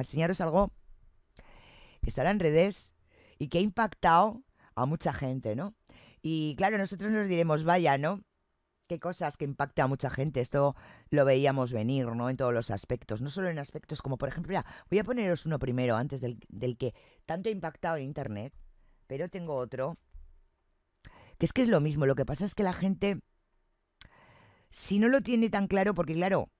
enseñaros algo que estará en redes y que ha impactado a mucha gente, ¿no? Y claro, nosotros nos diremos, vaya, ¿no? Qué cosas que impacta a mucha gente. Esto lo veíamos venir, ¿no? En todos los aspectos. No solo en aspectos como, por ejemplo, mira, voy a poneros uno primero antes del, del que tanto ha impactado en Internet, pero tengo otro. Que es que es lo mismo. Lo que pasa es que la gente, si no lo tiene tan claro, porque claro,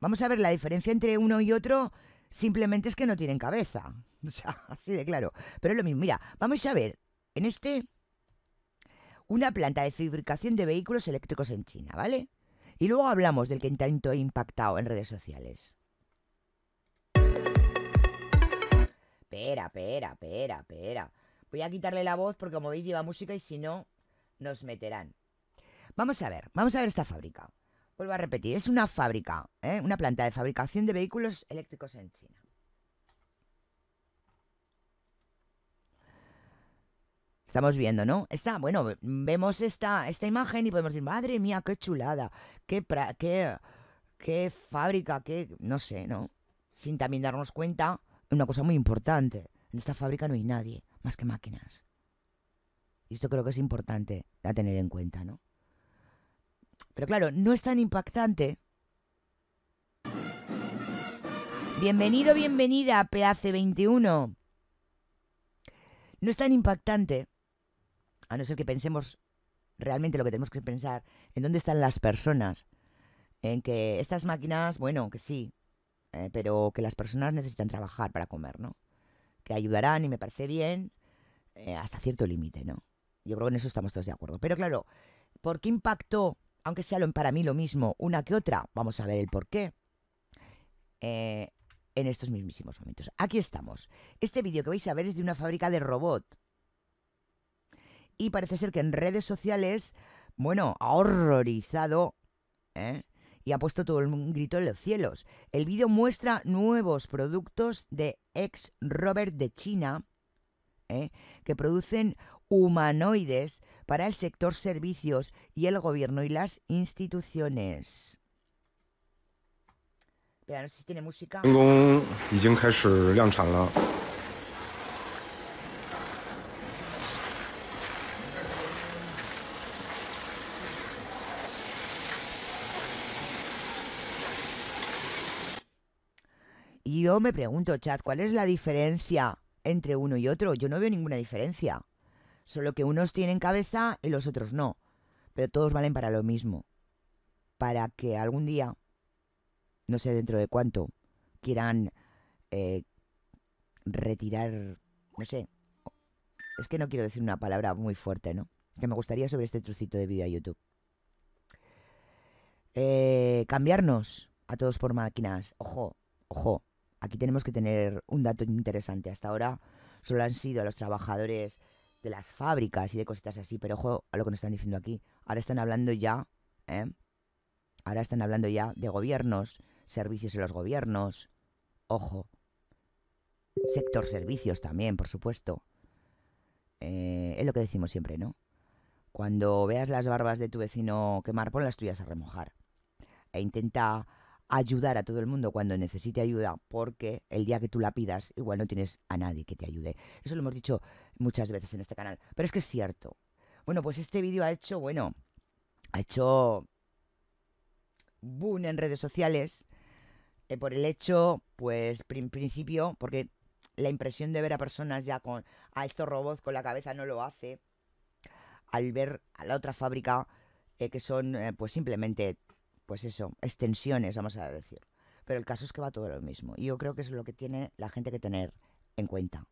vamos a ver la diferencia entre uno y otro, Simplemente es que no tienen cabeza. O sea, así de claro. Pero es lo mismo. Mira, vamos a ver. En este, una planta de fabricación de vehículos eléctricos en China, ¿vale? Y luego hablamos del que tanto ha impactado en redes sociales. Espera, espera, espera, espera. Voy a quitarle la voz porque como veis lleva música y si no, nos meterán. Vamos a ver, vamos a ver esta fábrica. Vuelvo a repetir, es una fábrica, ¿eh? una planta de fabricación de vehículos eléctricos en China. Estamos viendo, ¿no? Esta, bueno, vemos esta, esta imagen y podemos decir, madre mía, qué chulada, qué, qué, qué fábrica, qué, no sé, ¿no? Sin también darnos cuenta, una cosa muy importante, en esta fábrica no hay nadie, más que máquinas. Y esto creo que es importante a tener en cuenta, ¿no? Pero claro, no es tan impactante. Bienvenido, bienvenida a PAC21. No es tan impactante, a no ser que pensemos realmente lo que tenemos que pensar, en dónde están las personas, en que estas máquinas, bueno, que sí, eh, pero que las personas necesitan trabajar para comer, ¿no? Que ayudarán y me parece bien eh, hasta cierto límite, ¿no? Yo creo que en eso estamos todos de acuerdo. Pero claro, ¿por qué impactó aunque sea para mí lo mismo una que otra, vamos a ver el por qué, eh, en estos mismísimos momentos. Aquí estamos. Este vídeo que vais a ver es de una fábrica de robot. Y parece ser que en redes sociales, bueno, ha horrorizado ¿eh? y ha puesto todo un grito en los cielos. El vídeo muestra nuevos productos de ex Robert de China ¿eh? que producen humanoides para el sector servicios y el gobierno y las instituciones. Espera, no sé si tiene música. Y yo me pregunto, chat, ¿cuál es la diferencia entre uno y otro? Yo no veo ninguna diferencia. Solo que unos tienen cabeza y los otros no. Pero todos valen para lo mismo. Para que algún día, no sé dentro de cuánto, quieran eh, retirar, no sé. Es que no quiero decir una palabra muy fuerte, ¿no? Que me gustaría sobre este trucito de vídeo a YouTube. Eh, cambiarnos a todos por máquinas. Ojo, ojo. Aquí tenemos que tener un dato interesante. Hasta ahora solo han sido los trabajadores las fábricas y de cositas así, pero ojo a lo que nos están diciendo aquí. Ahora están hablando ya, ¿eh? Ahora están hablando ya de gobiernos, servicios en los gobiernos, ojo. Sector servicios también, por supuesto. Eh, es lo que decimos siempre, ¿no? Cuando veas las barbas de tu vecino quemar, pon las tuyas a remojar. E intenta ayudar a todo el mundo cuando necesite ayuda, porque el día que tú la pidas, igual no tienes a nadie que te ayude. Eso lo hemos dicho muchas veces en este canal, pero es que es cierto. Bueno, pues este vídeo ha hecho, bueno, ha hecho boom en redes sociales eh, por el hecho, pues, en principio, porque la impresión de ver a personas ya con a estos robots con la cabeza no lo hace al ver a la otra fábrica eh, que son eh, pues simplemente pues eso, extensiones, vamos a decir. Pero el caso es que va todo lo mismo. Y yo creo que es lo que tiene la gente que tener en cuenta.